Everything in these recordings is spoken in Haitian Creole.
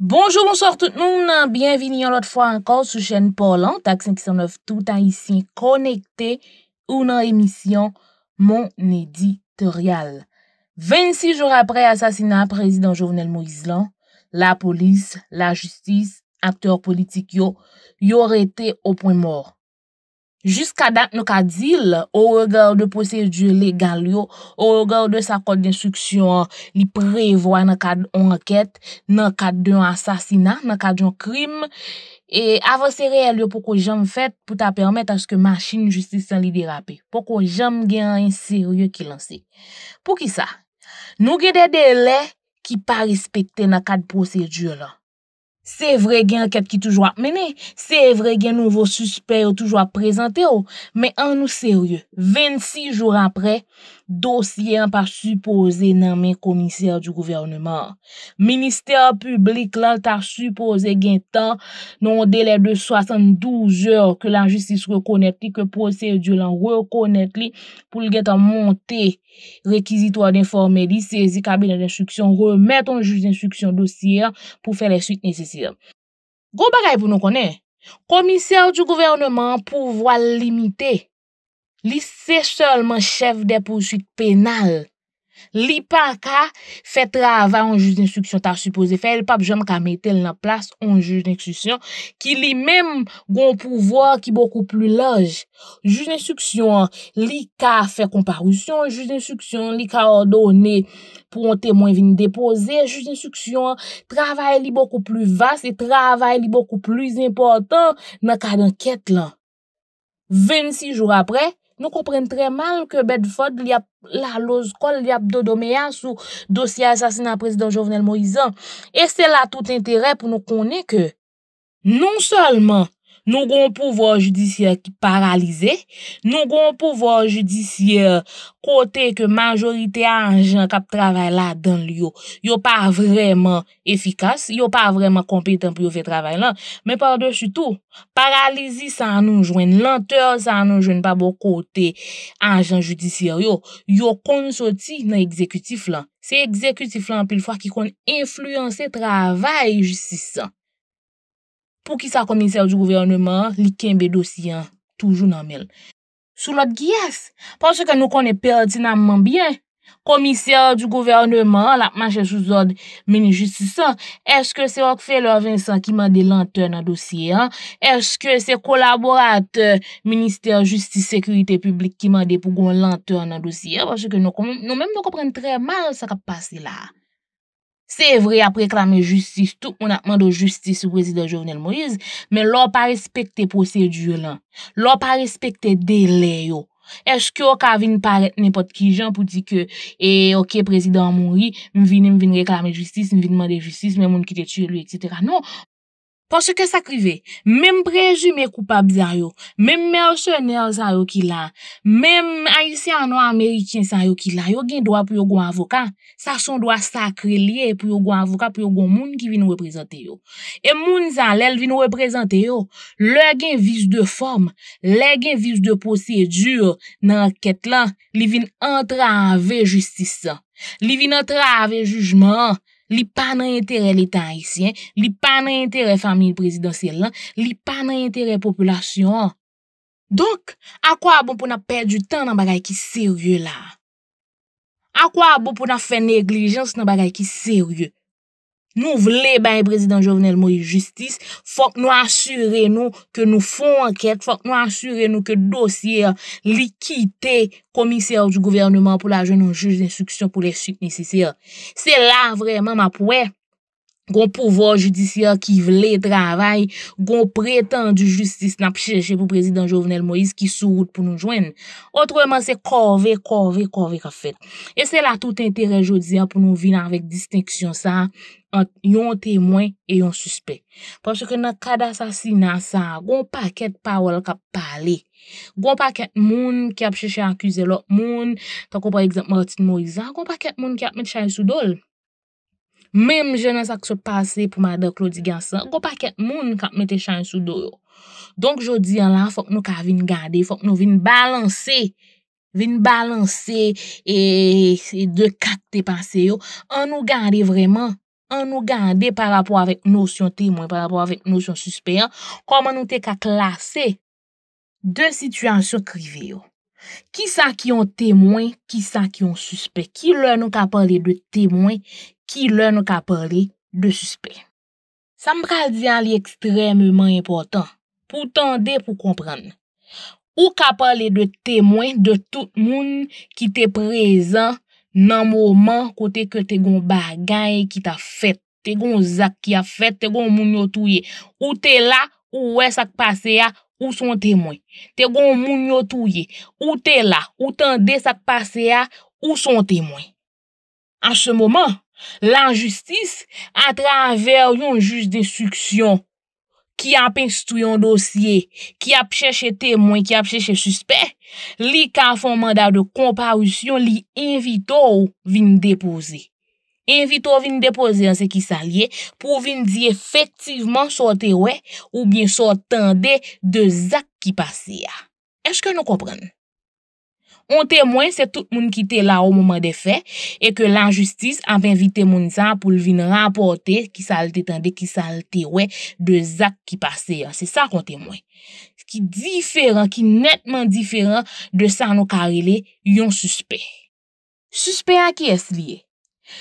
Bonjour, bonsoir tout le monde. Bienvenue une fois encore sur chaîne Paulan, Tax 509, tout haïtien connecté ou dans émission Mon éditorial. 26 jours après assassinat président Jovenel Moïse la police, la justice, acteurs politiques yo, aurait été au point mort. Juska dat nou ka dil, ou regar de prosedye legal yo, ou regar de sa kod d'instruksyon, li prevoa nan kad on aket, nan kad d'yon asasina, nan kad d'yon krim, e avansere el yo pou ko jom fet pou ta permet aske masjin justice san li derape, pou ko jom gen an inserye ki lan se. Pou ki sa? Nou gede dele ki pa respekte nan kad prosedye la. Se vre gen anket ki toujwa apmene, se vre gen nouvo suspect ou toujwa apprezante ou, men an nou serye, 26 jour apre, dosyen pa supoze nan men komiser du gouvernement. Minister publik lan ta supoze gen tan non dele de 72 or ke lan justis rekonet li, ke posey di lan rekonet li pou li gen ta monte rekizitwa din formeli, sezi kabine d'instruksyon, remet ton juj d'instruksyon dosyen pou fe le suite neseci. Gou bagay pou nou konen, komisyon di gouvernement pou voal limite, li se solman chev depousuit penal. Li pa ka fè trava an juz d'instruksyon ta supose fè. El pap jom ka metel nan plas an juz d'instruksyon. Ki li menm gon pouvo ki boku plu loj. Juz d'instruksyon li ka fè komparousyon. Juz d'instruksyon li ka ordone pou an temwen vini depose. Juz d'instruksyon trava li boku plu vas. E trava li boku plu impotant nan ka den ket lan. 26 jou apre. Nou komprenne tre mal ke Bedford li ap la loz kol li ap do domeyan sou dosye asasina prezident Jovenel Moisan. E se la tout entere pou nou konen ke. Non salman. Nou gon pouvo judisye paralize, nou gon pouvo judisye kote ke majorite anjan kap travay la dan li yo. Yo pa vreman efikas, yo pa vreman kompeten pou yo fe travay la, men par de su tou, paralize san nou jwen, lanteur san nou jwen bon pa bo kote anjan judisye yo, yo kon soti nan ekzekutif lan. Se ekzekutif lan pil fwa ki kon influence travay justisan. pou ki sa komiser di gouverneman li kenbe dosyen toujou nanmel. Sou lot gyes, panche ke nou konen perdinanman byen, komiser di gouverneman la manche sou zon meni justisan, eske se Okfele ou Vincent ki mande lanteur nan dosyen, eske se kolaborat euh, minister justice-sekurite publik ki mande pou kon lanteur nan dosyen, panche ke nou konen, nou menm nou komprenne tre mal sa kap pase la. Se vre ap reklame justis, tout moun ap mando justis ou prezident Jovenel Moïse, men lò pa respekte posey diyo lan, lò pa respekte dele yo. Eske yo ka vin paret nepot ki jan pou di ke, e eh, ok prezident Moïse, m vin reklame justis, m vin mande justis, men moun kite tche li, etc. Non. Pon se ke sakri ve, mem prezume koupab zay yo, mem mersyoner zay yo ki la, mem aisyen anwa amerikyen zay yo ki la, yo gen doa pou yo go avoka, sa son doa sakri liye pou yo go avoka, pou yo go moun ki vin reprezente yo. E moun zan lèl vin reprezente yo, lè gen viz de form, lè gen viz de posyedur, nan ket lan li vin antra ave jistisa, li vin antra ave jujman, Li pa nan entere letan isi, li pa nan entere famine prezidansye lan, li pa nan entere populasyon. Donk, akwa abon pou nan perdi tan nan bagay ki serye la? Akwa abon pou nan fe neglijans nan bagay ki serye? Nou vle baye prezident Jovenel Moïse justice, fok nou asyre nou ke nou fon anket, fok nou asyre nou ke dosye likite komisye ou di gouvernement pou la joun nou jouj d'instruction pou les suite nisise. Se la vreman ma pou e. Gon pouvo judisyen ki vle travay, gon pretan du justis nan pcheche pou prezident Jovenel Moïse ki sou route pou nou jwen. Otreman, se korve, korve, korve ka fet. E se la tout intere jodisyen pou nou vinan vek distinksyon sa, yon temwen e yon suspect. Pwase ke nan kada sasina sa, gon paket pawal kap pale. Gon paket moun ki ap cheshe akuse lòk moun, ta kompare eksemp mou atin Moïse, gon paket moun ki ap met chay sou dol. Mem je ne sak se pase pou mada klo di gansan, go pa ket moun kap mette chan sou do yo. Donk jodi an lan, fok nou ka vin gande, fok nou vin balanse, vin balanse, e, e de kat te pase yo, an nou gande vreman, an nou gande par rapport avèk nosyon temoy, par rapport avèk nosyon suspe, kom an nou te ka klasè de situasyon krive yo. Ki sa ki yon temoy, ki sa ki yon suspe, ki lè nou ka palè de temoy, ki lè nou ka pale de suspè. Sa m pradi an li ekstremèman important, pou tande pou kompran. Ou ka pale de temwen, de tout moun ki te prezan, nan mouman kote ke te gon bagay ki ta fèt, te gon zak ki a fèt, te gon moun yo touye, ou te la, ou wè sak pase ya, ou son temwen. Te gon moun yo touye, ou te la, ou tande sak pase ya, ou son temwen. An se mouman, Lan justis, atraver yon juj de suksyon ki apen stuyon dosye, ki apcheche temwen, ki apcheche suspe, li ka fon manda de komparusyon li invito ou vin depoze. Invito ou vin depoze an se ki salye pou vin di efektiveman sote we ou bin sote tende de zak ki pase ya. Eske nou kompren? On temwen se tout moun ki te la ou mouman de fe, e ke lan justis avin vitemounisan pou lvin rampote ki salte tende, ki salte we, de zak ki pase yon. Se sa kon temwen. Se ki diferan, ki netman diferan de san nou karele yon suspe. Suspe an ki es liye?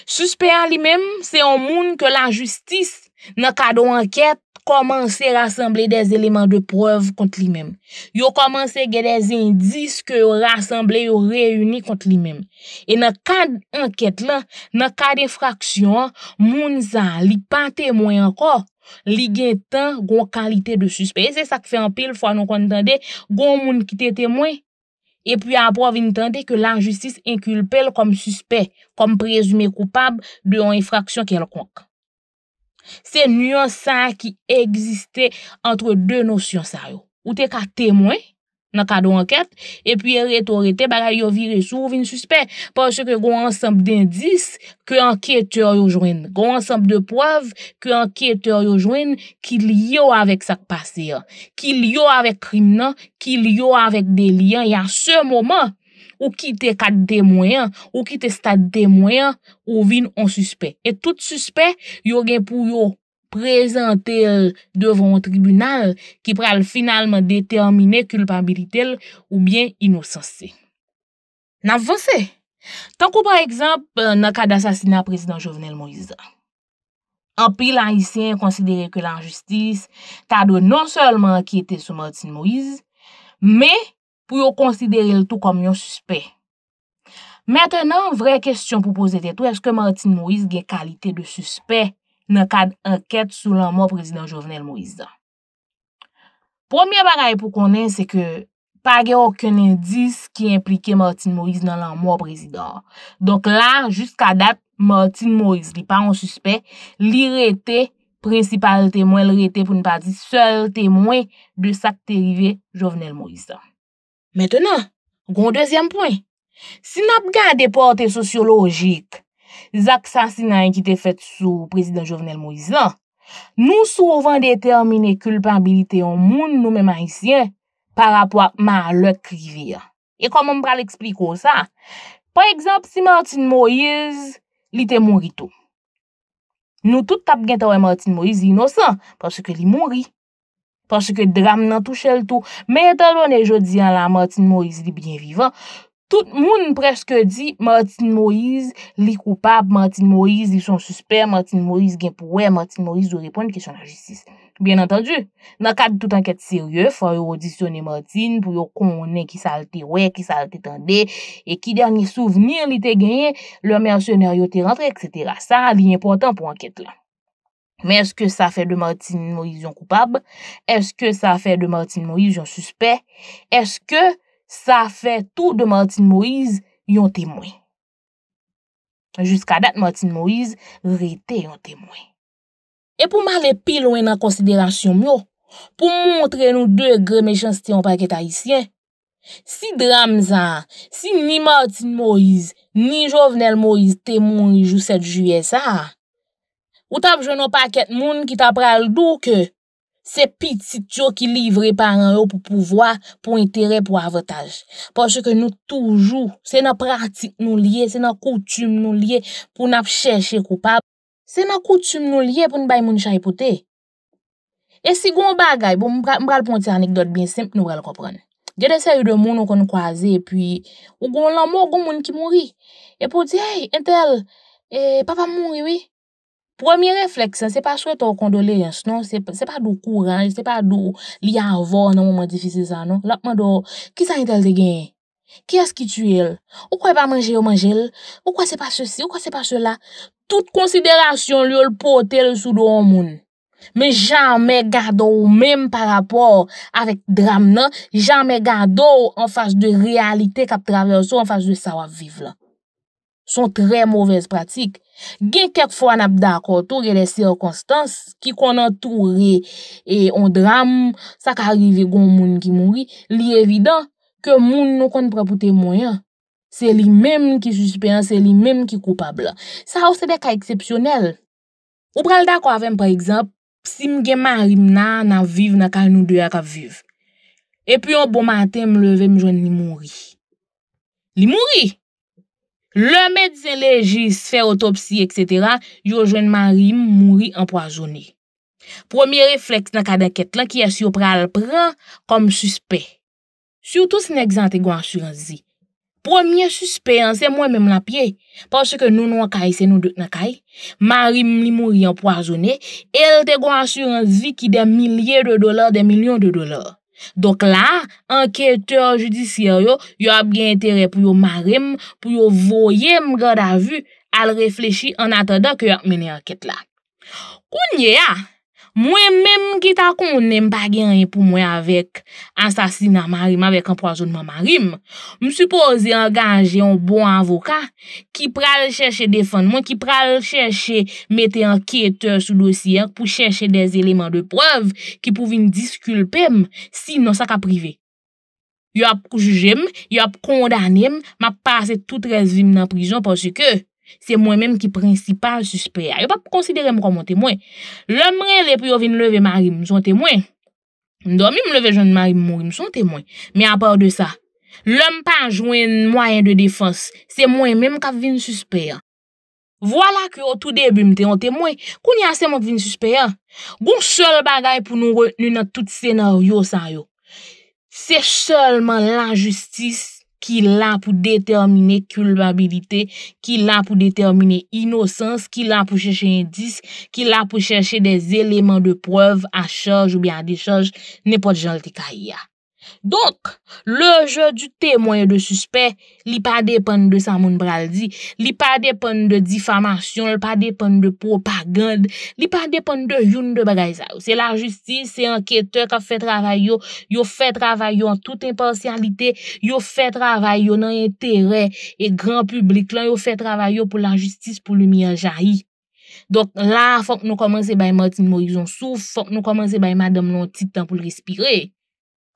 Suspe an li menm se yon moun ke lan justis nan kado anket komanse rassemble dez eleman de preuv kont li mem. Yo komanse gen dez indis ke yo rassemble yo reyuni kont li mem. E nan ka anket la, nan ka defraksyon, moun zan li pa temoy anko, li gen tan goun kalite de suspè. E se sak fe anpil fwa nou kon tende, goun moun ki te temoy. E pi a preuv in tende ke la jistis inkulpèl kom suspè, kom prezume koupab de yon enfraksyon kelkonk. Se nou yon san ki egziste entre de nosyon sa yo. Ou te ka temwen, nan ka do anket, epi e reto rete baga yo vi resou ou vi n suspè. Pòsè ke goun ansamb d'indis, ke anketor yo jwen. Goun ansamb d'epwav, ke anketor yo jwen, ki liyo avèk sakpasyan. Ki liyo avèk krimnan, ki liyo avèk deliyan. Y an se moman, Ou ki te kat demoyen, ou ki te stat demoyen, ou vin on suspe. Et tout suspe, yo gen pou yo prezentel devon tribunal, ki pral finalman detemine kulpabilitel ou bien inosanse. Nan vwese, tankou par ekzamp nan kad asasina prezident Jovenel Moïse. An pi lan hisyen konsidere ke lan justis, ta do non selman ki ete sou Martin Moïse, pou yo konsidere l to kom yon suspe. Metenan, vre kestyon pou pose te tou, eske Martin Moïse ge kalite de suspe nan kad anket sou lanman prezident Jovenel Moïse dan? Premier bagay pou konen se ke pa ge okon indis ki implike Martin Moïse nan lanman prezident. Donk la, jiska dat, Martin Moïse li pa an suspe, li rete principal temwen, li rete pou nou pati sel temwen de sak terive Jovenel Moïse dan. Mètè nan, goun dèzyèm pwen, si nap gade portè sociologik, zak sasinan ki te fèt sou prezident Jovenel Moïse lan, nou souvan detèrmine kulpabilite yon moun nou mèman isyen par apwa ma lèk krivir. E kom m pral ekspliko sa, pè egzamp si Martin Moïse, li te mounri tou. Nou tout tap gante wè Martin Moïse inosan, pòsè ke li mounri. Paske drame nan tou chel tou. Men etan lò nejò diyan lan Martine Moïse li byen vivan. Tout moun preske di Martine Moïse li koupap, Martine Moïse li son suspè, Martine Moïse gen pou wè, Martine Moïse zou repon nan jistis. Bien entandu, nan kad tout anket seryò, fò yò audisyonè Martine pou yò konè ki salte wè, ki salte tendè, e ki derni souvnir li te gen, lò mersyonè yò te rentre, etc. Sa li yon portan pou anket lan. Men eske sa fè de Martin Moïse yon koupab? Eske sa fè de Martin Moïse yon suspè? Eske sa fè tout de Martin Moïse yon temouen? Juska dat Martin Moïse, rete yon temouen. E pou ma le pilon yon akonsiderasyon myo, pou montre nou de greme chansite yon paket haisyen, si drame zan, si ni Martin Moïse, ni Jovenel Moïse temouen yon jou 7 juye sa, Ou ta vje nou paket moun ki ta pral do ke se pitit yo ki livre paran yo pou pouvoa pou entere pou avataj. Poche ke nou toujou, se na pratik nou liye, se na koutum nou liye pou na fcheche koupab. Se na koutum nou liye pou nou bay moun chay pote. E si goun bagay, bon, mbral pou mwen ti anekdot bin simp nou rel kompran. Je de se yu de moun ou kon kwa ze, e ou goun lan moun goun moun ki mouri. E pou di, hey, entel, e, papa mouri, oui. Premier refleks, se pa sou eto kondole yans, non? se pa dou kouran, se pa dou li avon nan moun modifise zan, lakman dou, ki zan entel de gen, ki yas ki tue el, ou kwa e pa manje ou manje el, ou kwa se pa se si, ou kwa se pa se la, tout konsiderasyon li ou l potel sou do ou moun. Me janme gado ou menm pa rapor avek dram nan, janme gado ou an fase de realite kap traverso, an fase de sa waviv la. Son tre mouvez pratik. Gen kek fwa nap da akotou re de sirkonstans ki kon an tou re e on dram sa ka arrive goun moun ki mouri, li evidan ke moun nou kon prapoute moun ya. Se li menm ki suspens, se li menm ki koupab la. Sa ou se de ka eksepsyonel. Ou pral da kwa avem par ekzamp, si m gen marim nan nan viv nan kal nou de ya ka viv. E pi yo bon maten m levem jwen li mouri. Li mouri! Li mouri! Le medze legis, fè otopsi, et cetera, yo jwen Marim mouri anpoazone. Premier refleks nan ka deket la ki asyo pral pran kom suspe. Soutou se nek zan te gwa asyran zi. Premier suspe an, se mwen menm la pie, porsè ke nou nou akay se nou dout nan kay, Marim li mouri anpoazone, el te gwa asyran zi ki de milyè de dolar, de milyon de dolar. Donk la, anketor jidisiye yo, yo ap gen entere pou yo marim, pou yo voyem ganda vu, al reflechi an atada ke yo ap meni anket la. Kounye ya? Mwen menm ki ta kon nem pa gen yon pou mwen avèk ansasina marim avèk anpoazonman marim, msupoze angaje yon bon avoka ki pral chèche defanmwen, ki pral chèche mette ankyeteur sou dosyèk pou chèche des elemen de poev ki pou vin disculpèm si non sa ka prive. Yo ap kujujèm, yo ap kondanèm, ma pase tout resvim nan prizon porsi ke Se mwen menm ki prinsipal suspè. Ayo pa pou konsidere mkwa mwen temwen. Lèm mre lèp yo vin leve marim, mson temwen. Ndo mi mleve joun marim moun, mson temwen. Me apèr de sa, lèm pa jwen mwayen de defans. Se mwen menm ka vin suspè. Vwala ki yo tou debi mte yon temwen. Koun yase mwen vin suspè. Goun sol bagay pou nou reteni nan tout senaryo sa yo. Se solman la justis. ki la pou detemine koulbabilite, ki la pou detemine inosans, ki la pou chèche indis, ki la pou chèche des elemen de preuve a chòj ou bi a de chòj, ne pou jolte kaya. Donk, le je du temoye de suspè, li pa depon de Samoun Braldi, li pa depon de difamasyon, li pa depon de propagand, li pa depon de youn de bagayzav. Se la justice, se ankyete ka fè travay yo, yo fè travay yo an tout impansyalite, yo fè travay yo nan yon terey e gran publik lan, yo fè travay yo pou la justice pou lumi an jayi. Donk la, fòk nou komanse bay ma ti mou yon souf, fòk nou komanse bay ma dam lon titan pou lrespirey.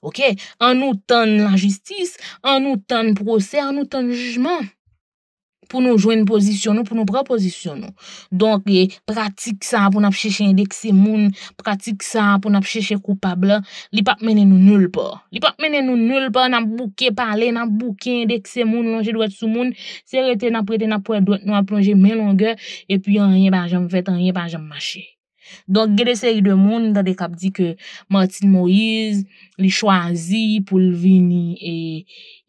Ok, an nou tan la jistis, an nou tan proses, an nou tan jujman pou nou jwen posisyon nou, pou nou preposisyon nou. Donke, pratik sa pou nap cheshe indekse moun, pratik sa pou nap cheshe koupabla, li pap menen nou nul pa. Li pap menen nou nul pa, nan bouke pale, nan bouke indekse moun, lonje dwet sou moun, serete nan prete nan pwede dwet, nan plonje men longe, epi an ye ban jam fet, an ye ban jam mache. Donk gade seri de moun dan de kap di ke Martin Moïse li chwazi pou l vini e,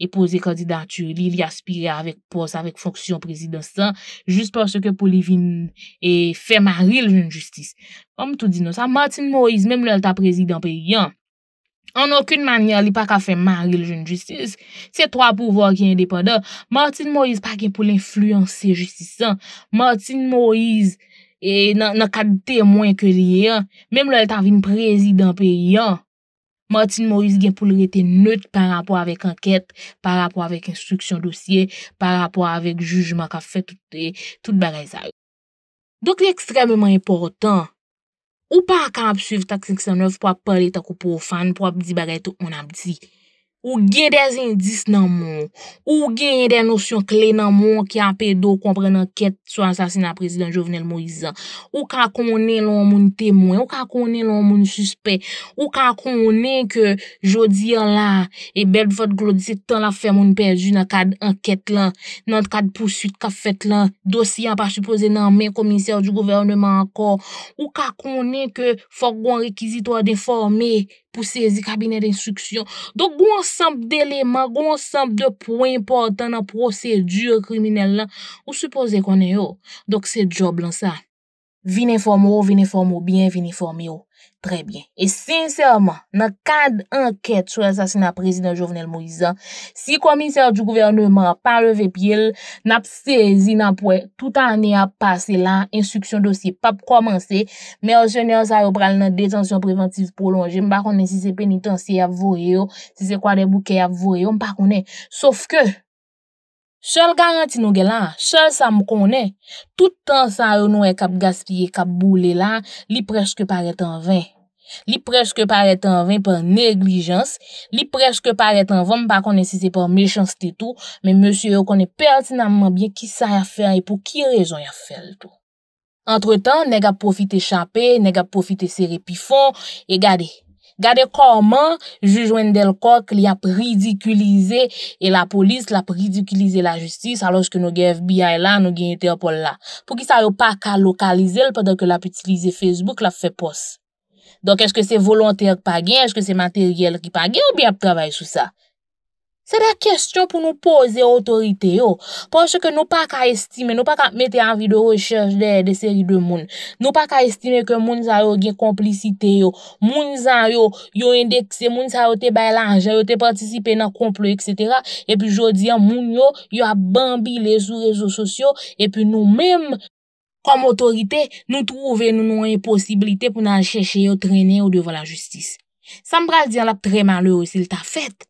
e pose kandidatur li li aspire avèk pos avèk fonksyon prezidansan, jist pòsè ke pou li vini e fè maril joun justis. Om tout di nou sa, Martin Moïse, mèm l elta prezidansan pe yon, an okoun manyan li pa ka fè maril joun justis, se to apouvo ak yon depo dan, Martin Moïse pa gen pou l influense justisan, Martin Moïse, E nan kade temwen ke liyan, mem lal tave yon prezidant pe yon, Martin Morris gen pou lor ete nut par rapport avèk anket, par rapport avèk instruksyon dosye, par rapport avèk jujman ka fè, tout bère zay. Dok lè ekstremèman important, ou pa ak ap suv tak 509 pou ap pale tak ou pou fan, pou ap di bère tout moun ap di. Ou gen den zindis nan moun, ou gen den nosyon kle nan moun ki apè do kompren anket sou ansasina prezident Jovenel Moïse. Ou ka konnen loun moun temoy, ou ka konnen loun moun suspè, ou ka konnen ke jodi an la e bedvot glodise tan la fè moun perju nan kad anket lan, nan kad pousuit ka fèt lan, dosi an pa suppose nan men komisè ou di gouvernement an kor, ou ka konnen ke fòk gwen rekizit wad informè. pou sezi kabinet d'instruksyon. Dok, goun sampe deleman, bon goun sampe de pou importan nan prosedur kriminel lan, ou sepoze konen yo. Oh. Dok, se job lan sa. Vini form yo, vini form yo, bien vini form yo. Tre bien. E sinseman, nan kad anket sou el sasina prezident Jovenel Moiza, si komiser di gouverneman parle vepil, nap sezi nan pwe, toutan ni ap pase lan, instruksyon dosye pap komanse, men osenye an sayo pral nan detansyon preventiv prolonje, mba konen si se penitansye ap vore yo, si se kwa de bouke ap vore yo, mba konen. Sof ke... Se l garanti nou gen la, se l sa m konen, toutan sa yo nou e kap gaspye e kap boule la, li preske par etan ven. Li preske par etan ven pa neglijans, li preske par etan ven pa konen si se pa mechans te tou, men monsi yo konen pertinanman bien ki sa ya fen e pou ki rezon ya fel tou. Entre tan, neg ap profite chanpe, neg ap profite serepifon, e gade... Gade koman jujwen del kok li ap ridikulize e la polis la ap ridikulize la justis alos ke nou gen FBI la, nou gen Interpol la. Pou ki sa yo pa ka lokalize l padan ke la ap itilize Facebook la fe pos. Donk eske se volante ak pa gen, eske se materyel ki pa gen ou bi ap trabay sou sa? Se da kestyon pou nou poze otorite yo. Pon se ke nou pa ka estime, nou pa ka mette anvi de recherche de seri de moun. Nou pa ka estime ke moun zayon gen komplicite yo. Moun zayon yo indekse, moun zayon te baylanje, yo te partisipe nan komplo, etc. E pi jodi an moun yo, yo ap bambi le sou rezo sosyo. E pi nou mem, kom otorite, nou trove nou nou en posibilite pou nan cheshe yo trene yo devon la justis. San bral diyan lak treman le yo se lita fet.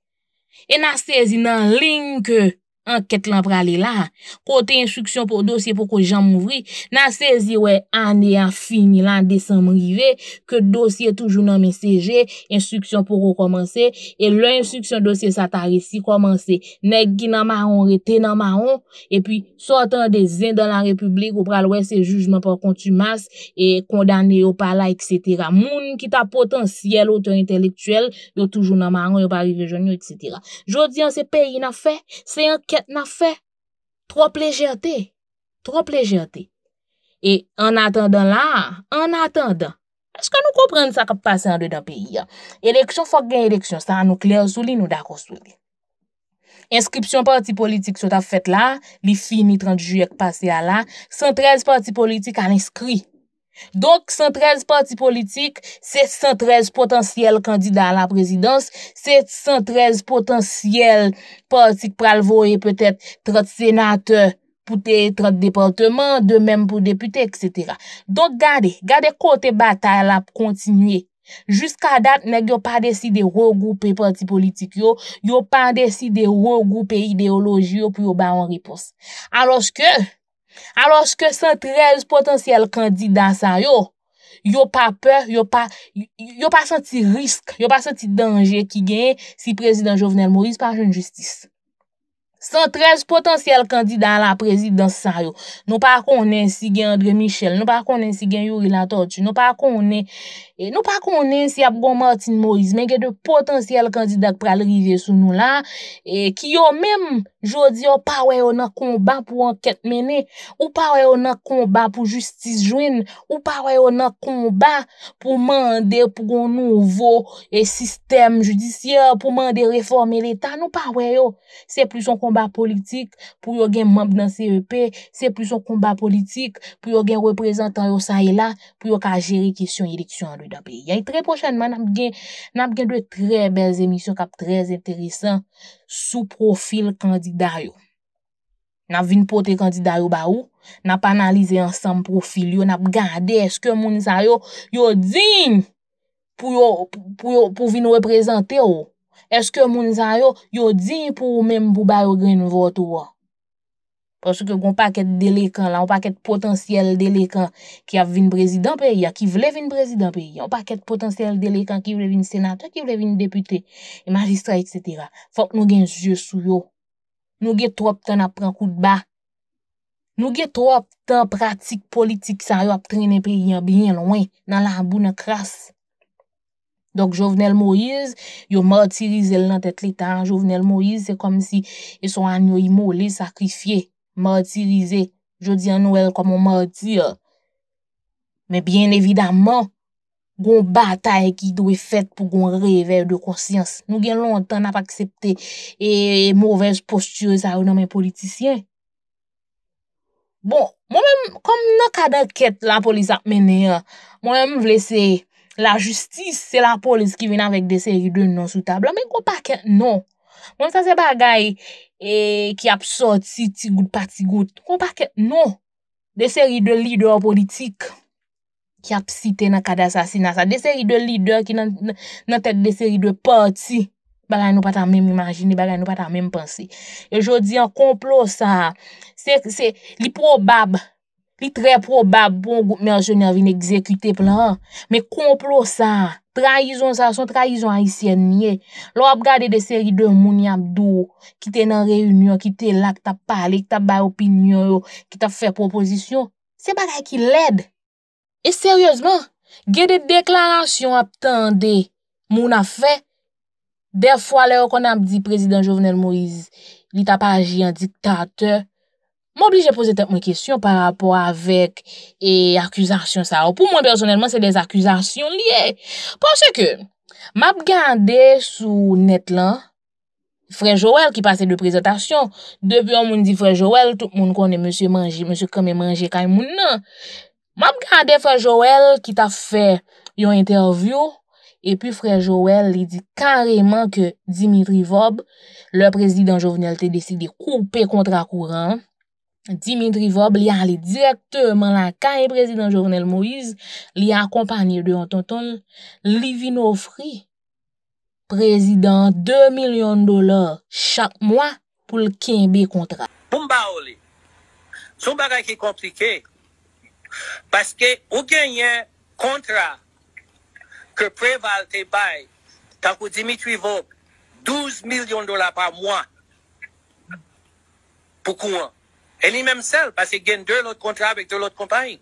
E nan sezi nan linke anket lan prale la, kote instruksyon pou dosye pou kou jan mouvri nan sezi wè anè an fin lan desan mrive, kote dosye toujoun nan menseje, instruksyon pou kou komanse, e lè instruksyon dosye satare si komanse negi nan maron, rete nan maron e pi sotan de zin dan la republik ou pral wè se jujman pou kontu mas, e kondane yo pa la etc. Moun ki ta potansiyel ou te entelektuel, yo toujoun nan maron, yo pari rejon yo etc. Jodi an se peyi na fe, se an ket na fe, tro pléjerté, tro pléjerté. E, an atendan la, an atendan, eske nou kopren sa kap pase an de dan peyi ya? Eleksyon fok gen eleksyon, sa an nou kler sou li nou da kos sou li. Inskripsyon parti politik sou ta fèt la, li fini 30 juyèk pase ya la, 113 parti politik an inskri. Donk 113 pati politik, 713 potansyel kandida la prezidans, 713 potansyel patik pralvo e petet 30 senate, 30 departement, 2 mem pou depute, etc. Donk gade, gade kote batal ap kontinye, jiska dat nek yo pa desi de rogupe pati politik yo, yo pa desi de rogupe ideoloji yo pou yo ba an ripos. Alos ke... alos ke 113 potensyel kandida sa yo, yo pa pe, yo pa, yo pa santi risk, yo pa santi denje ki gen si prezident Jovenel Moïse pa joun justice. 113 potensyel kandida la prezident sa yo, nou pa konen si gen Andre Michel, nou pa konen si gen Yurila Tortu, nou pa konen, nou pa konen si Abgon Martin Moïse, men gen de potensyel kandida pral rive sou nou la, ki yo menm, Jodi ou pa weyo nan komba pou anket mene, ou pa weyo nan komba pou justice jwine, ou pa weyo nan komba pou mande pou nouvo e sistem judisye, pou mande reforme l'Etat, nou pa weyo. Se plus on komba politik, pou yo gen mamb nan CEP, se plus on komba politik, pou yo gen reprezentan yo sa ila, e pou yo ka jeri kisyon eleksyon anou da pe. Yen, tre pochenman, nam gen, nam gen dwe tre bels emisyon kap trez enteresan, sou profil kandida yo. Na vin pote kandida yo ba ou, na panalize yon sam profil yo, na gade eske moun sa yo, yo din pou vin reprezenter yo. Eske moun sa yo, yo din pou mèm pou ba yo gren voto yo. Pasou ke kon pa ket delikan la, kon pa ket potansyel delikan ki av vin prezidant peyi, a ki vle vin prezidant peyi, kon pa ket potansyel delikan ki vle vin senat, a ki vle vin depute, magistrat, etc. Fok nou gen zye sou yo. Nou gen trop tan ap pran kout ba. Nou gen trop tan pratik politik san yo ap trenen peyi yon blyen lwen nan la abou nan kras. Dok Jovenel Moïse, yo matirize l nan tet létan. Jovenel Moïse, se kom si e son an yo imole, sakrifye. martirize, jodi an nouel komon martir. Men bien evidaman, goun batay ki dwe fet pou goun revèv de konsyans. Nou gen lontan ap aksepte e mouvez postyre sa ou nan men politisyen. Bon, moun mèm, kom nan kadak ket la polis ap mènen, moun mèm vlesè, la justis se la polis ki vin avèk desè yu dè nan sou tabla, men goun pakè, non. Moun sa se bagay, E ki ap sorti ti gout pa ti gout. Ou pa ket nou. De seri de lider politik. Ki ap site nan kada sasina sa. De seri de lider ki nan tete de seri de parti. Bagay nou patan mèm imagine, bagay nou patan mèm panse. E jodi an konplo sa. Se li probab. Li tre probab bon gout mè an jouni avin ekzekute plan. Me konplo sa. Traizon sa son, traizon a isenye. Lo ap gade de seri de moun yap do, ki te nan reyunyon, ki te la, ki ta pale, ki ta bay opinyon yo, ki ta fe propozisyon. Se bagay ki led. E seryosman, ge de deklarasyon ap tende moun a fe. Defwa le yo kon ap di prezident Jovenel Moise, li ta pa aji an diktate. M'oblije pose tep mwen kesyon par rapport avek e akuzasyon sa. Ou pou mwen personelman se dez akuzasyon liye. Pon se ke, m ap gande sou net lan, Frej Joel ki pase de prezotasyon, depi an moun di Frej Joel, tout moun konen monsie manje, monsie konen manje kay moun nan. M ap gande Frej Joel ki ta fe yon intervyou, e pi Frej Joel li di kareman ke Dimitri Vob, le prezident jovenalite, deside koupe kontra kouran. Dimitri Vob li a li direkte man la ka e prezident Jornel Moïse li a kompanyer de yon tonton Livinovri, prezident 2 milyon dolar chak mwa pou l'kinbe kontra. Pou mba ole, sou bagay ki komplike, paske ou genyen kontra ke preval te bay, tankou Dimitri Vob, 12 milyon dolar pa mwa pou kouan. E li menm sel, pase gen de lout kontra vek de lout kompany.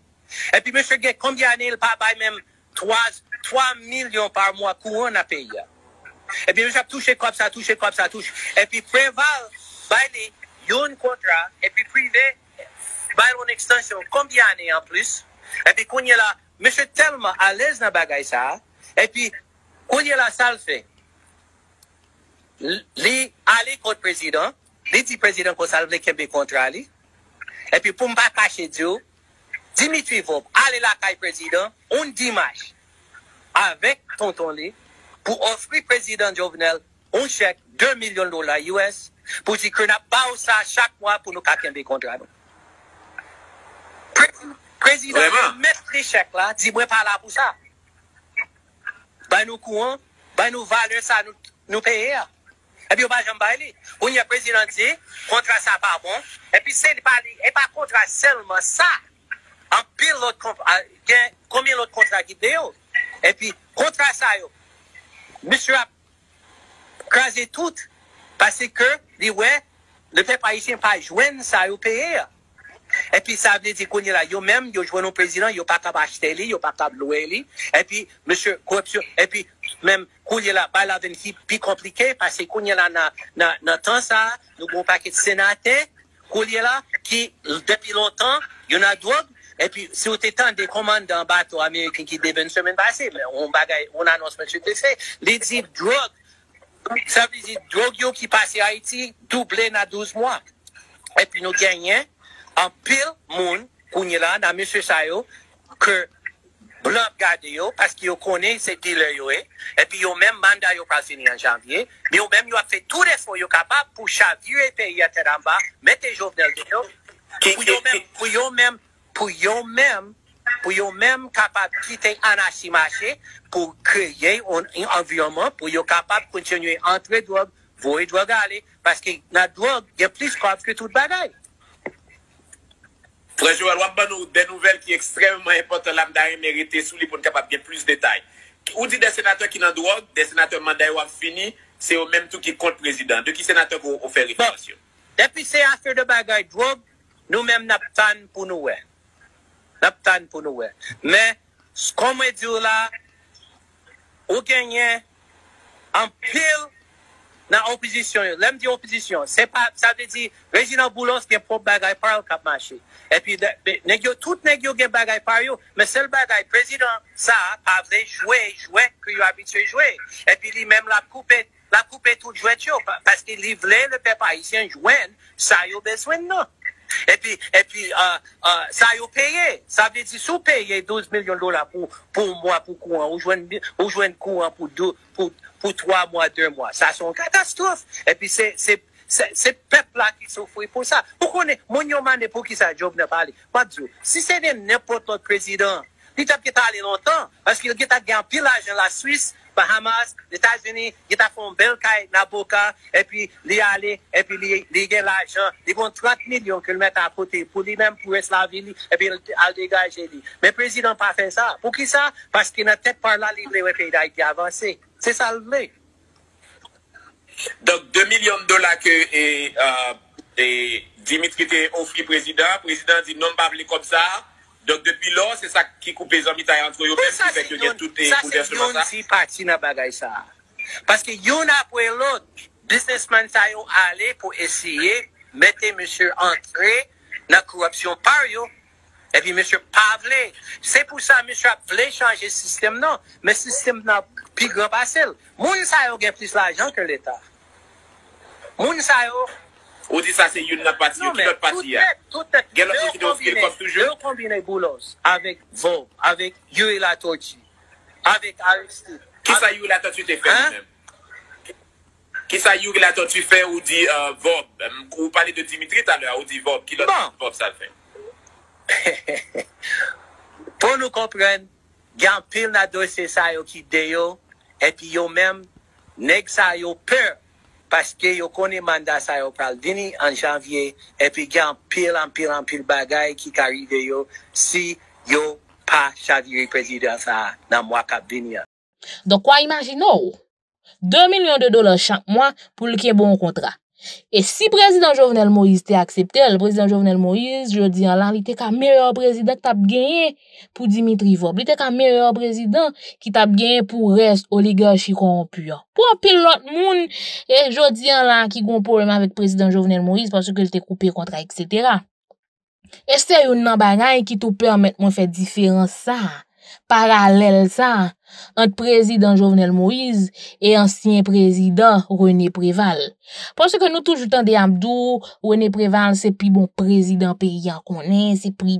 E pi mèche gen, kambi anè, l pa bay menm 3 milyon par mwa kou an apè ya. E pi mèche ap touche kòp sa, touche kòp sa, touche. E pi preval bay li yon kontra, e pi prive bay loun ekstansyon kambi anè an plus. E pi kounye la, mèche telman alèz nan bagay sa, e pi kounye la salve. Li a li kòt prezidant, li ti prezidant kon salve kembe kontra li. Epi pou mba kache diyo, Dimitri Vop ale la kaye prezident, on Dimash, avek tonton li pou ofri prezident Jovenel un chek 2 milyon dola US pou si krena pa ou sa chak mwa pou nou kakenbe kontra. Prezident pou mette li chek la, di mwen pala pou sa. Bay nou kouan, bay nou vale sa nou peye ya. Epi ou pa jambay li, ou nye prezidenti kontra sa pa bon, epi se li pa li, epi pa kontra selman sa, anpil lout kontra, gen, komil lout kontra ki deyo, epi kontra sa yo, bishwa kaze tout, pase ke li we, le pe pa ishin pa jwen sa yo peye ya. epi sa vle di konye la yo mem yo jwenon prezident yo pa tab achete li, yo pa tab loue li epi monsur korupsyon epi menm konye la ba la ven ki pi komplike pase konye la nan nan tan sa, nou bon paket senate konye la ki depi lon tan, yon nan drog epi se ou te tan de komande dan bat o Amerikin ki deven semen basi on bagay, on anons monsur te se li di drog sa vle di drog yo ki pase Haiti double nan 12 mwa epi nou genyen an pil moun kounye la nan Mr. Sayo ke blop gade yo paske yo kone se tiler yo e epi yo men manda yo prasini an janvye mi yo men yo a fe tout defo yo kapap pou chavire peyi a te dan ba mette jovnel de yo pou yo men pou yo men pou yo men kapap kite an asimache pou kreye yon environman pou yo kapap kontenye antre drog voye drog ale paske nan drog yon plis kapke tout bagay François, wap ban nou de nouvel ki ekstremman epote la mda remerite sou li pou n kapap gen plus detay. Ou di de senatèr ki nan drog, de senatèr manday wap fini, se yo menm tou ki kont prezident, de ki senatèr wou ofèri fasyon. Depi se afer de bagay drog, nou menm nap tan pou nou wè. Nap tan pou nou wè. Men, skon mwen diyo la, ou kenye, an pil... nan opizisyon yo, lem di opizisyon, se pa, sa ve di, rejinan boulons gen pou bagay par al kap manche. E pi, negyo, tout negyo gen bagay par yo, men sel bagay, prezident, sa, pa vle jwe, jwe, ki yo abitwe jwe. E pi li menm la koupe, la koupe tout jwet yo, paske li vle le pepe Haitien jwen, sa yo beswen nan. E pi, e sa yo peye, sa ve di sou peye 12 milyon dola pou mwa pou kouan, ou jwen kouan pou do, pou do, pou 3 mwa, 2 mwa. Sa son katastrofe. E pi se pepl la ki sou fwe pou sa. Pou konen, moun yoman ne pou ki sa job ne pali. Pa djou. Si se den nepotot prezident, li tap geta ale lontan, paski li geta gen pil ajen la Suisse, pa Hamas, l'Etats-Unis, geta fon belkaj, naboka, e pi li ale, e pi li gen l'ajen. Li von 30 milyon ke l met apote, pou li menm pou eslavili, e pi al degajeli. Men prezident pa fe sa. Pou ki sa? Paski ne tep par la libre we peyda ki avanse. Se salve. Dok, 2 milyon dola ke Dimitri te ofri prezident, prezident di non babli kon sa. Dok, depi lo, se sa ki koupe zanmi tayo antro yo, men si pek yo gen toute. Sa se yon si pati na bagay sa. Paske yon apwe lot, biznesman tayo ale pou esye, mette mèche antre na koropsyon par yo. E pi mèche Pavle, se pou sa mèche vle chanje sistem nan, mèche sistem nan pi grou pasel. Moun sa yo gen plis la ajan ke l'Etat. Moun sa yo... Ou di sa se yon not pati, yon ki not pati ya? Non men, tout et, tout et. Gen l'Occitane, gen l'Occitane bouloz. Avèk Vob, avèk Yuril Atotji, avèk Aristide. Ki sa Yuril Atotji te fè mèm? Ki sa Yuril Atotji fè ou di Vob? Ou pale de Dimitri talè, ou di Vob? Ki l'ot sa fèm? Po nou kopren, gyan pil na dosye sa yo ki de yo, epi yo men, nek sa yo per, paske yo koni manda sa yo pral dini an janvye, epi gyan pil an pil an pil bagay ki karive yo, si yo pa chaviri prezidansa nan mwaka binye. Do kwa imagino ou, 2 milyon de dolar chak mwen pou like bon kontra. E si Prezident Jovenel Moïse te akseptel, Prezident Jovenel Moïse, jodi an lan, li te ka meyre prezident ki tap genye pou Dimitri Vob, li te ka meyre prezident ki tap genye pou rest oligarchi konpuyan. Po apil lot moun, jodi an lan, ki konpou reman vek Prezident Jovenel Moïse, pasou ke li te koupi kontra, etc. E se yon nan bagay ki tou permet mwen fe diferans sa. Paralel sa, an prezidant Jovenel Moïse e ansyen prezidant René Préval. Pwese ke nou toujoutan de Abdo, René Préval se pi bon prezidant peyi an konen, se pi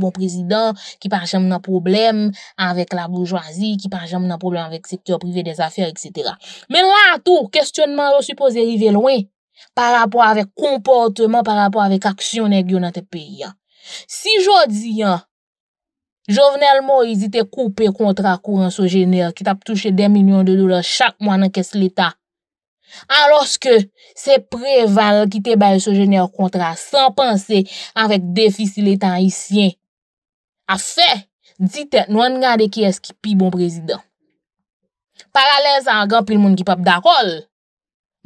bon prezidant ki parjam nan problem avèk la bourgeoisie, ki parjam nan problem avèk sektyor privè des afèr, etc. Men la tou, kestyonman yo se pose rive louen par rapò avèk komportman, par rapò avèk aksyon negyo nan te peyi an. Si jodi an, Jovenel mo yi zite koupe kontra kouran sou jener ki tap touche den milyon de dolar chak mwan an kes l'Etat. An loske se preval ki te bay sou jener kontra san panse avèk defisi l'Etat an isyen. Afè, zite nou an gade ki eski pi bon prezident. Paralèz an gampil moun ki pap dakol,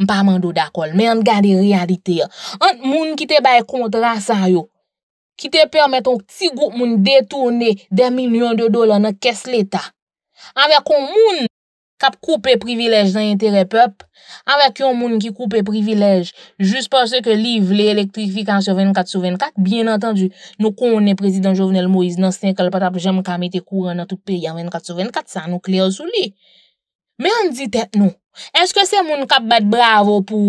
mpa mando dakol, men an gade riyadite ya. An moun ki te bay kontra san yo. ki te permeton ki ti goup moun detourne 10 milyon de dolo nan kes l'Etat. Avèk yon moun kap koupe privilej nan yon tere pep, avèk yon moun ki koupe privilej, jous pasè ke liv lè elektrifikans yo 24 sou 24, byen antandu nou konen prezident Jovenel Moïse nan 5 kalpat ap jèm kamite kouran nan tout pe ya 24 sou 24, sa nou kleyo sou li. Mè an di tèt nou, Eske se moun kap bat bravo pou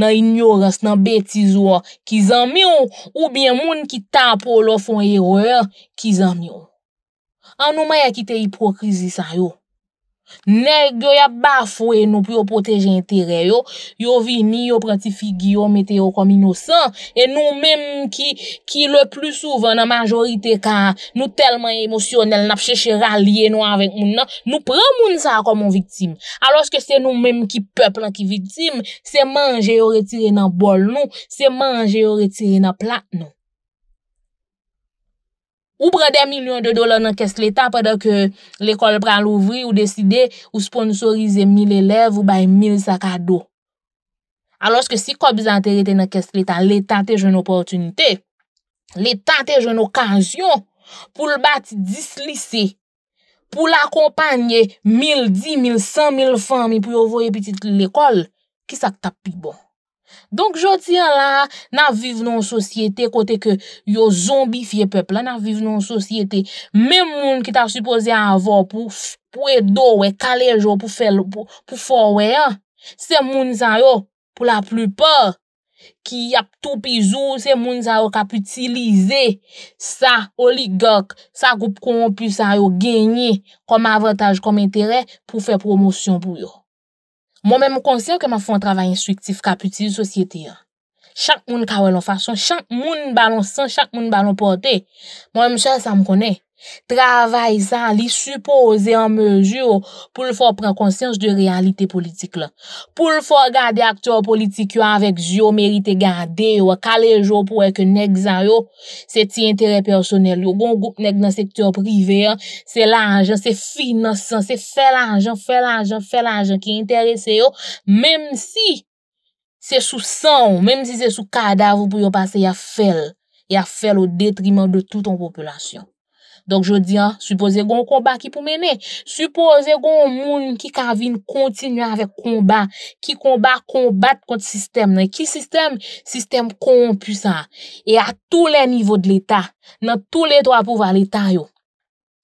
nan inyoras nan betizwa kizanmyon ou bie moun ki tapo lo fonyewe kizanmyon? Anou maye kite hipokrizisan yo? Ne gyo ya bafwe nou pou yo poteje entere yo, yo vini, yo pranti figi, yo mete yo kom inosan, e nou menm ki le plou souvan nan majorite ka nou telman emosyonel, napcheche ralye nou avèk moun nan, nou pran moun sa komon viktim. Aloske se nou menm ki peplan ki viktim, se manje yo retire nan bol nou, se manje yo retire nan plat nou. Ou prade milyon de dola nan kes letan padak l'ekol pran louvri ou deside ou sponsorize mil elev ou baye mil sakado. Aloske si kobizantere te nan kes letan, l'etan te jen opotunite, l'etan te jen okansyon pou l'bati dis lise, pou l'akompanye mil di, mil san, mil fami pou yon voye pitit l'ekol, ki sak tap pi bon. Donk jo ti an la, nan vive nan sosyete kote ke yo zombifiye pep la, nan vive nan sosyete, men moun ki ta supose an avon pou edo we, kalejo, pou fò we an, se moun zan yo pou la plupor ki yap tou pizou, se moun zan yo kap utilize sa oligok, sa koup konpil zan yo genye kom avataj, kom entere pou fe promosyon pou yo. Mwen mwen mwen konseyo keman fwen travay instriktif ka puti di sosyete ya. Chak moun kawel an fasyon, chak moun balon san, chak moun balon pote. Mwen mwen mwen seye sa mwen kone. Travay sa li suppose en meju Poul fò pre konsyans de realite politik la Poul fò gade aktor politik yo avèk Yo merite gade yo Kale jo pou ek nek zan yo Se ti entere personel yo Gon gout nek nan sektor prive Se la anjan, se finas an Se fel anjan, fel anjan, fel anjan Ki entere se yo Mem si se sou san Mem si se sou kadav pou yo pase Ya fel, ya fel ou detrimant De tout an populasyon Donk jodi an, ah, supose goun konba ki pou mene, supose goun moun ki kavine kontinu avèk konba, ki konba konbat konti sistem nan, ki sistem? Sistem konpu sa. E a tou le nivou de l'Etat, nan tou le to apouva l'Etat yo.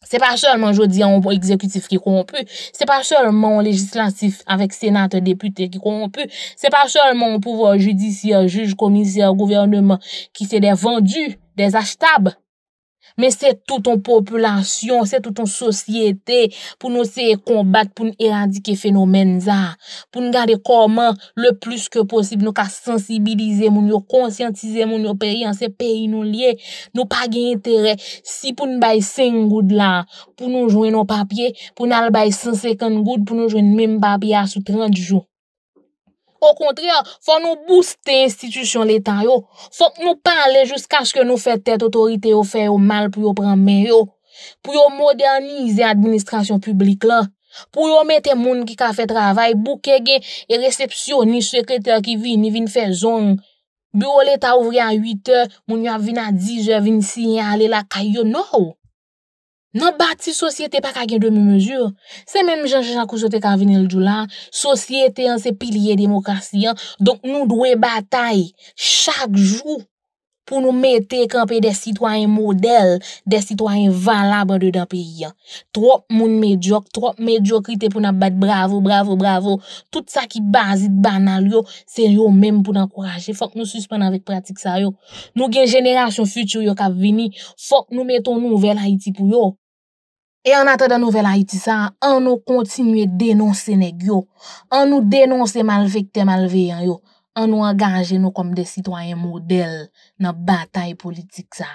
Se pa chelman jodi an, ou pou ekzekutif ki konpu, se pa chelman ou legislatif avèk senat depute ki konpu, se pa chelman ou pouvo judisyen, juj komisyen, gouvernement, ki se de vendu, de achetab, Men se touton popolasyon, se touton sosyete pou nou se konbate pou nou eradike fenomen za. Pou nou gade koman le plus ke posib nou ka sensibilize moun yo, konsyantize moun yo peri an se peri nou liye. Nou pa geny entere si pou nou bay 5 goud la, pou nou jwen nou papye, pou nou al bay 150 goud, pou nou jwen mwen papye a sou 30 jou. Ou kontre, fò nou booste institisyon l'Etat yo, fò nou pa ale jousk aske nou fè tèt otorite yo fè yo mal pou yo pranmen yo, pou yo modernize administrasyon publik la, pou yo mette moun ki ka fè travay, boukege e resepsyon ni sekreteur ki vin, ni vin fè zon. Bi ou l'Etat ouvre an 8 ou, moun yo avin an 10 ou, vin si yon ale la kayo nou ou. Non, bâti société pas qu'à gen demi mesure. C'est même Jean-Jean Rousseau qui a venu le jour là Société, hein, c'est pilier démocratie. Hein. Donc, nous devons bataille chaque jour pour nous mettre camper des citoyens modèles, des citoyens valables dans le pays. Hein. Trop monde médiocre, trop médiocrité pour nous battre. Bravo, bravo, bravo. Tout ça qui de banal, c'est même pour nous encourager. Faut que nous suspendons avec pratique ça, Nous Nous, une génération future, qui a venu. Faut que nous mettons nouvelle Haïti pour yo. E an atade nouvel Haiti sa, an nou kontinue denonse neg yo, an nou denonse malvek te malveyan yo, an nou anganje nou kom de sitwayen model nan batay politik sa,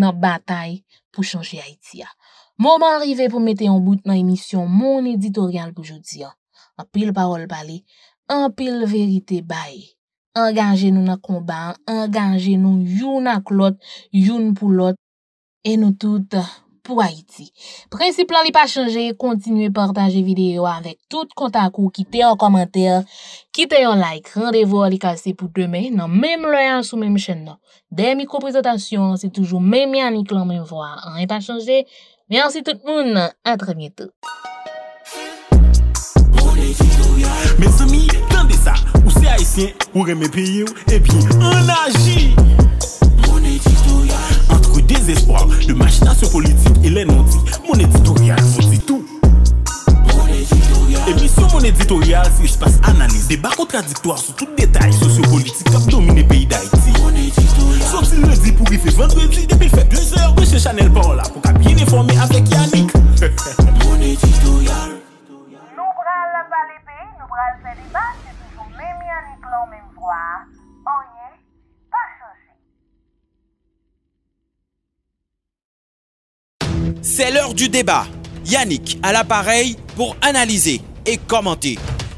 nan batay pou chanje Haiti ya. Mou mwen rive pou mete yon bout nan emisyon, moun editorial pou jodi ya, an pil parol pale, an pil verite bay, anganje nou nan komban, anganje nou yon ak lot, yon pou lot, e nou touta. pou Haiti. Principle an li pa chanje, kontinue portaje videyo avèk tout kontakou, kite yon komentèr, kite yon like. Rendez-vous li kase pou demè nan mèm lòy an sou mèm chèn nan. Dey mikro-presentasyon, se toujou mèm yan li klom mèm vwa. An li pa chanje. Mènsi tout moun. A tre mieto. toi sur tout sociopolitique sociopolitique a dominé le pays d'Haïti Soti pour y faire vendredi depuis fait 2 heures, de chanel pour la Pou ka bien informe avec Yannick Nous pral la et nous nou pral le debat Se toujou même Yannick même voix. Oh y est pas changé. C'est l'heure du débat. Yannick à l'appareil pour analyser et commenter